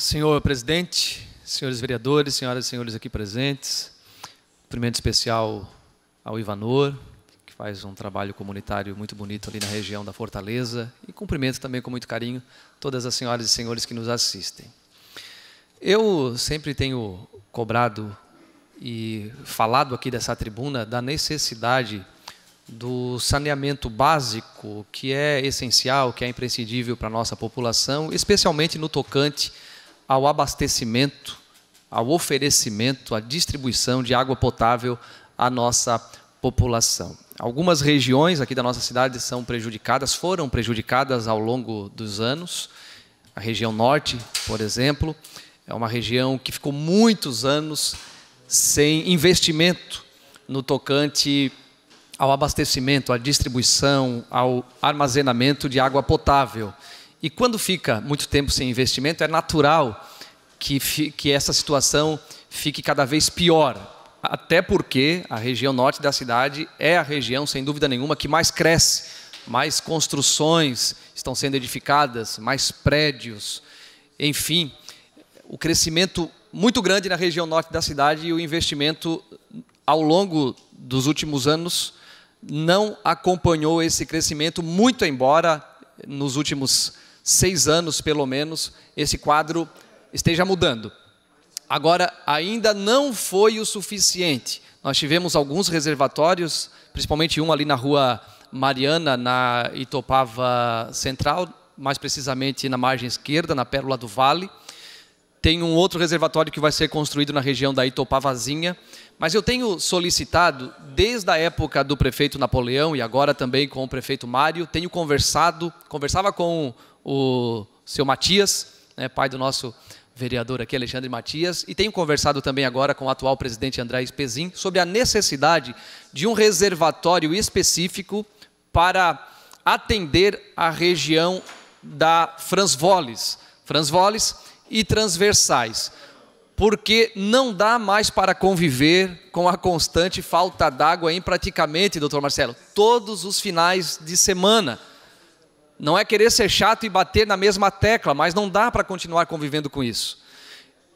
Senhor presidente, senhores vereadores, senhoras e senhores aqui presentes, cumprimento especial ao Ivanor, que faz um trabalho comunitário muito bonito ali na região da Fortaleza, e cumprimento também com muito carinho todas as senhoras e senhores que nos assistem. Eu sempre tenho cobrado e falado aqui dessa tribuna da necessidade do saneamento básico, que é essencial, que é imprescindível para a nossa população, especialmente no tocante ao abastecimento, ao oferecimento, à distribuição de água potável à nossa população. Algumas regiões aqui da nossa cidade são prejudicadas, foram prejudicadas ao longo dos anos. A região norte, por exemplo, é uma região que ficou muitos anos sem investimento no tocante ao abastecimento, à distribuição, ao armazenamento de água potável. E quando fica muito tempo sem investimento, é natural que, que essa situação fique cada vez pior. Até porque a região norte da cidade é a região, sem dúvida nenhuma, que mais cresce. Mais construções estão sendo edificadas, mais prédios. Enfim, o crescimento muito grande na região norte da cidade e o investimento ao longo dos últimos anos não acompanhou esse crescimento, muito embora nos últimos seis anos pelo menos, esse quadro esteja mudando. Agora, ainda não foi o suficiente. Nós tivemos alguns reservatórios, principalmente um ali na rua Mariana, na Itopava Central, mais precisamente na margem esquerda, na Pérola do Vale. Tem um outro reservatório que vai ser construído na região da Itopavazinha. Mas eu tenho solicitado, desde a época do prefeito Napoleão e agora também com o prefeito Mário, tenho conversado, conversava com o seu Matias, né, pai do nosso vereador aqui, Alexandre Matias, e tenho conversado também agora com o atual presidente André Pezin sobre a necessidade de um reservatório específico para atender a região da Transvoles, Transvoles e transversais, porque não dá mais para conviver com a constante falta d'água em praticamente, doutor Marcelo, todos os finais de semana. Não é querer ser chato e bater na mesma tecla, mas não dá para continuar convivendo com isso.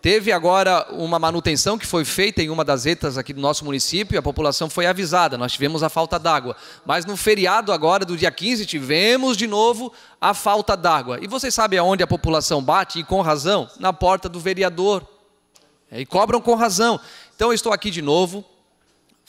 Teve agora uma manutenção que foi feita em uma das retas aqui do nosso município, a população foi avisada, nós tivemos a falta d'água. Mas no feriado agora do dia 15 tivemos de novo a falta d'água. E vocês sabem aonde a população bate, e com razão? Na porta do vereador. É, e cobram com razão. Então eu estou aqui de novo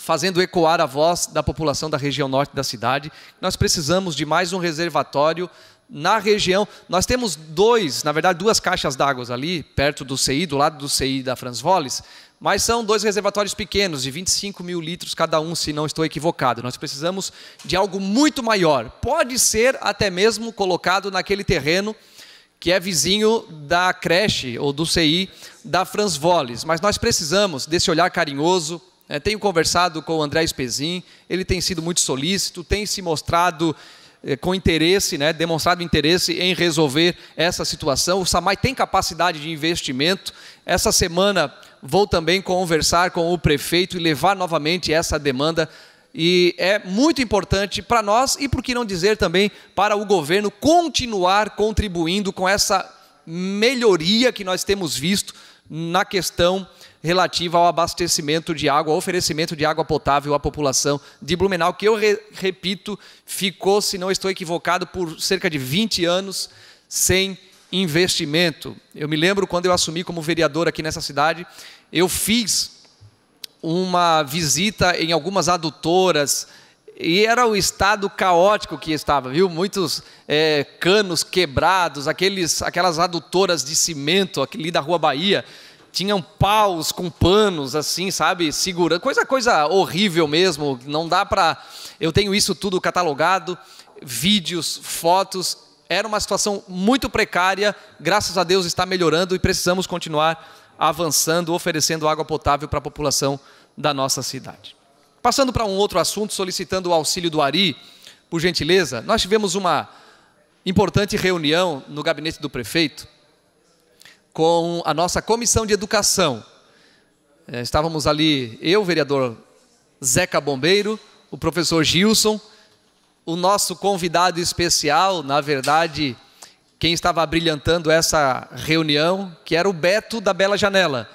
fazendo ecoar a voz da população da região norte da cidade. Nós precisamos de mais um reservatório na região. Nós temos dois, na verdade, duas caixas d'água ali, perto do CI, do lado do CI da Transvoles, mas são dois reservatórios pequenos, de 25 mil litros cada um, se não estou equivocado. Nós precisamos de algo muito maior. Pode ser até mesmo colocado naquele terreno que é vizinho da creche ou do CI da Transvoles, mas nós precisamos desse olhar carinhoso, é, tenho conversado com o André Espezin, ele tem sido muito solícito, tem se mostrado é, com interesse, né, demonstrado interesse em resolver essa situação. O Samai tem capacidade de investimento. Essa semana vou também conversar com o prefeito e levar novamente essa demanda e é muito importante para nós e, por que não dizer também, para o governo continuar contribuindo com essa melhoria que nós temos visto na questão relativa ao abastecimento de água, ao oferecimento de água potável à população de Blumenau, que eu re repito, ficou, se não estou equivocado, por cerca de 20 anos sem investimento. Eu me lembro quando eu assumi como vereador aqui nessa cidade, eu fiz uma visita em algumas adutoras e era o estado caótico que estava, viu? Muitos é, canos quebrados, aqueles, aquelas adutoras de cimento ali da Rua Bahia, tinham paus com panos assim, sabe, segurando, coisa coisa horrível mesmo, não dá para eu tenho isso tudo catalogado, vídeos, fotos, era uma situação muito precária, graças a Deus está melhorando e precisamos continuar avançando, oferecendo água potável para a população da nossa cidade. Passando para um outro assunto, solicitando o auxílio do Ari, por gentileza, nós tivemos uma importante reunião no gabinete do prefeito com a nossa comissão de educação. É, estávamos ali, eu, o vereador Zeca Bombeiro, o professor Gilson, o nosso convidado especial, na verdade, quem estava brilhantando essa reunião, que era o Beto da Bela Janela,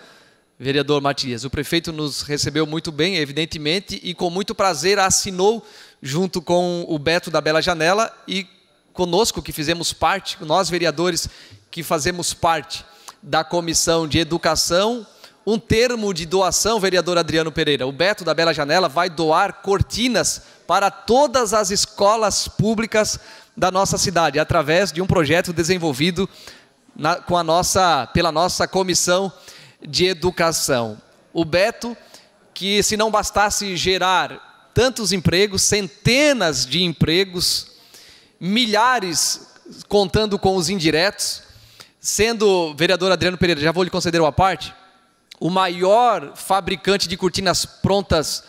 vereador Matias. O prefeito nos recebeu muito bem, evidentemente, e com muito prazer assinou junto com o Beto da Bela Janela e conosco que fizemos parte, nós vereadores que fazemos parte da Comissão de Educação um termo de doação, vereador Adriano Pereira. O Beto da Bela Janela vai doar cortinas para todas as escolas públicas da nossa cidade, através de um projeto desenvolvido na, com a nossa, pela nossa comissão de educação. O Beto, que se não bastasse gerar tantos empregos, centenas de empregos, milhares contando com os indiretos, sendo vereador Adriano Pereira, já vou lhe conceder uma parte, o maior fabricante de cortinas prontas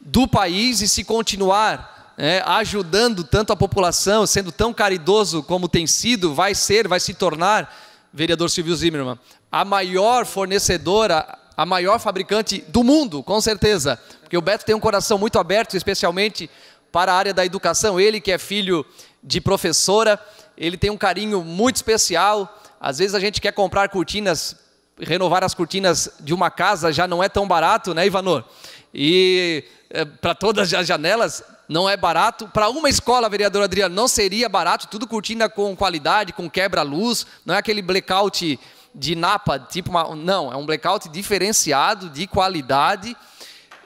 do país e se continuar né, ajudando tanto a população, sendo tão caridoso como tem sido, vai ser, vai se tornar, vereador Silvio Zimmermann, a maior fornecedora, a maior fabricante do mundo, com certeza. Porque o Beto tem um coração muito aberto, especialmente para a área da educação. Ele que é filho de professora, ele tem um carinho muito especial às vezes a gente quer comprar cortinas, renovar as cortinas de uma casa já não é tão barato, né, Ivanor? E é, eh, para todas as janelas não é barato. Para uma escola, vereador Adriano, não seria barato. Tudo cortina com qualidade, com quebra-luz, não é aquele blackout de napa, tipo uma, não, é um blackout diferenciado, de qualidade,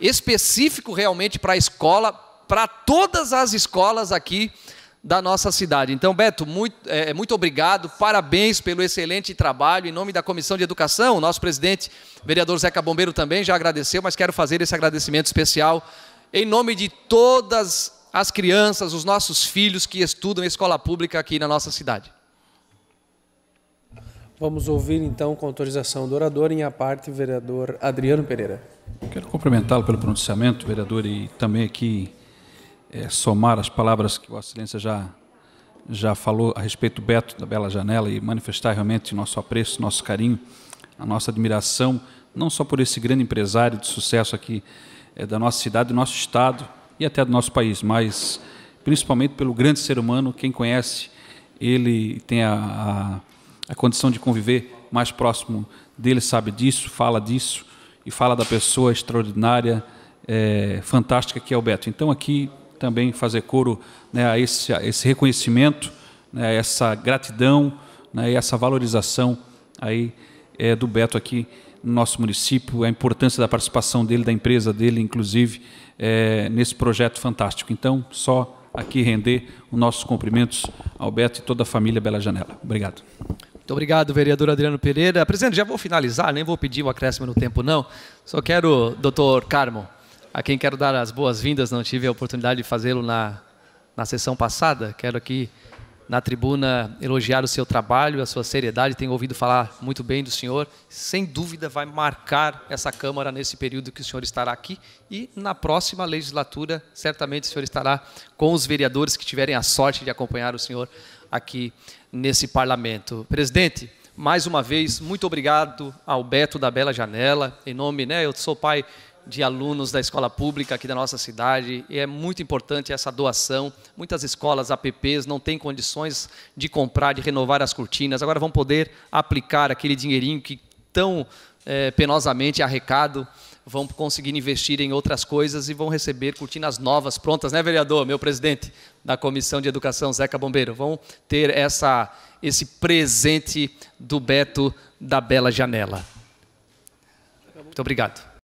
específico realmente para a escola, para todas as escolas aqui da nossa cidade. Então, Beto, muito, é, é, muito obrigado, parabéns pelo excelente trabalho. Em nome da Comissão de Educação, o nosso presidente, vereador Zeca Bombeiro, também já agradeceu, mas quero fazer esse agradecimento especial em nome de todas as crianças, os nossos filhos que estudam em escola pública aqui na nossa cidade. Vamos ouvir então, com autorização do orador, em a parte, o vereador Adriano Pereira. Quero cumprimentá-lo pelo pronunciamento, vereador, e também aqui é, somar as palavras que Vossa Excelência já, já falou a respeito do Beto da Bela Janela e manifestar realmente nosso apreço, nosso carinho, a nossa admiração, não só por esse grande empresário de sucesso aqui é, da nossa cidade, do nosso estado e até do nosso país, mas principalmente pelo grande ser humano, quem conhece ele tem a, a, a condição de conviver mais próximo dele, sabe disso, fala disso e fala da pessoa extraordinária, é, fantástica que é o Beto. Então aqui também fazer coro né, a, esse, a esse reconhecimento, né, essa gratidão né, e essa valorização aí é, do Beto aqui no nosso município, a importância da participação dele, da empresa dele, inclusive, é, nesse projeto fantástico. Então, só aqui render os nossos cumprimentos ao Beto e toda a família Bela Janela. Obrigado. Muito obrigado, vereador Adriano Pereira. Presidente, já vou finalizar, nem vou pedir o um acréscimo no tempo, não. Só quero, doutor Carmo, a quem quero dar as boas-vindas, não tive a oportunidade de fazê-lo na, na sessão passada. Quero aqui na tribuna elogiar o seu trabalho, a sua seriedade, tenho ouvido falar muito bem do senhor. Sem dúvida vai marcar essa Câmara nesse período que o senhor estará aqui e na próxima legislatura, certamente o senhor estará com os vereadores que tiverem a sorte de acompanhar o senhor aqui nesse parlamento. Presidente, mais uma vez, muito obrigado ao Beto da Bela Janela, em nome, né, eu sou pai de alunos da escola pública aqui da nossa cidade e é muito importante essa doação. Muitas escolas APPs não têm condições de comprar, de renovar as cortinas, agora vão poder aplicar aquele dinheirinho que tão é, penosamente arrecado, vão conseguir investir em outras coisas e vão receber cortinas novas, prontas, né, vereador? Meu presidente da Comissão de Educação, Zeca Bombeiro, vão ter essa, esse presente do Beto da Bela Janela. Muito obrigado.